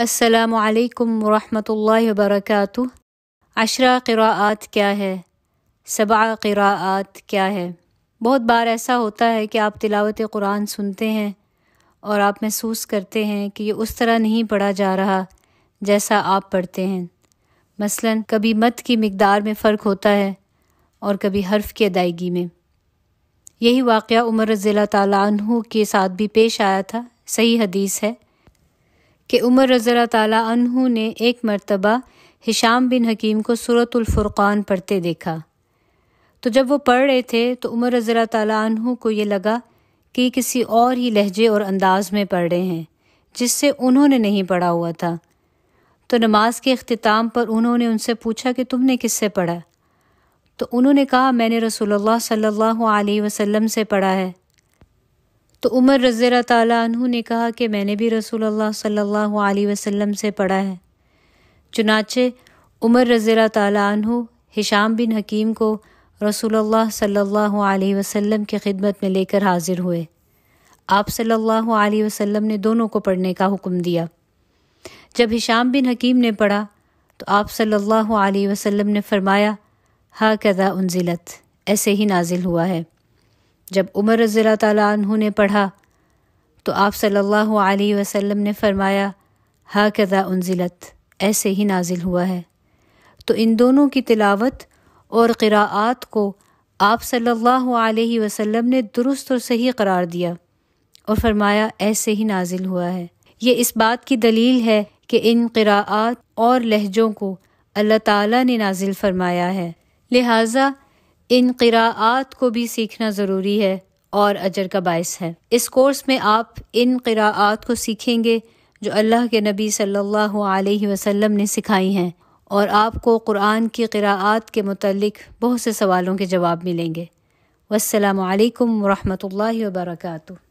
असलकम वरहमल वबरक अशरा क़रात क्या है सबा क़रात क्या है बहुत बार ऐसा होता है कि आप तिलावत कुरान सुनते हैं और आप महसूस करते हैं कि ये उस तरह नहीं पढ़ा जा रहा जैसा आप पढ़ते हैं मसलन कभी मत की मकदार में फ़र्क होता है और कभी हर्फ की अदायगी में यही वाक़ उमर रज़ी तालू के साथ भी पेश आया था सही हदीस है कि उमर रज़ी तु ने एक मरतबा हिशाम बिन हकीम को सूरतुल्फ़ुरक़ान पढ़ते देखा तो जब वो पढ़ रहे थे तो उमर रज़ी तु को ये लगा कि किसी और ही लहजे और अंदाज में पढ़ रहे हैं जिससे उन्होंने नहीं पढ़ा हुआ था तो नमाज के अख्ताम पर उन्होंने उनसे पूछा कि तुमने किससे पढ़ा तो उन्होंने कहा मैंने रसोल्ला सल्ला वसम से पढ़ा है तो उमर रज़ी तु ने कहा कि मैंने भी रसूल अल्लाह सल्लल्लाहु अलैहि वसल्लम से पढ़ा है चुनाचे उमर रज़ी तु हिशाम बिन हकीम को अल्लाह सल्लल्लाहु अलैहि वसल्लम की खिदमत में लेकर हाजिर हुए आप सल्लल्लाहु अलैहि वसल्लम ने दोनों को पढ़ने का हुक्म दिया जब हिशाम बिन हकीम ने पढ़ा तो आप सल्ला वसम ने फरमाया हा कदा उनजिलत ऐसे ही नाजिल हुआ है जब उमर रज़ी तु ने पढ़ा तो आप सल्लल्लाहु अलैहि वसल्लम ने फरमाया हा कदा उनजिलत ऐसे ही नाजिल हुआ है तो इन दोनों की तिलावत और क़रात को आप सल्लल्लाहु अलैहि वसल्लम ने दुरुस्त और सही करार दिया और फरमाया ऐसे ही नाजिल हुआ है ये इस बात की दलील है कि इन क़रात और लहजों को अल्लाह ताला ने नाजिल फरमाया है लिहाजा इन क़राआत को भी सीखना ज़रूरी है और अजर का बायस है इस कोर्स में आप इन क़राआत को सीखेंगे जो अल्लाह के नबी सल्लल्लाहु अलैहि वसल्लम ने सिखाई हैं और आपको क़ुरान की क़राआत के मतलब बहुत से सवालों के जवाब मिलेंगे वालकम वरहमल वर्का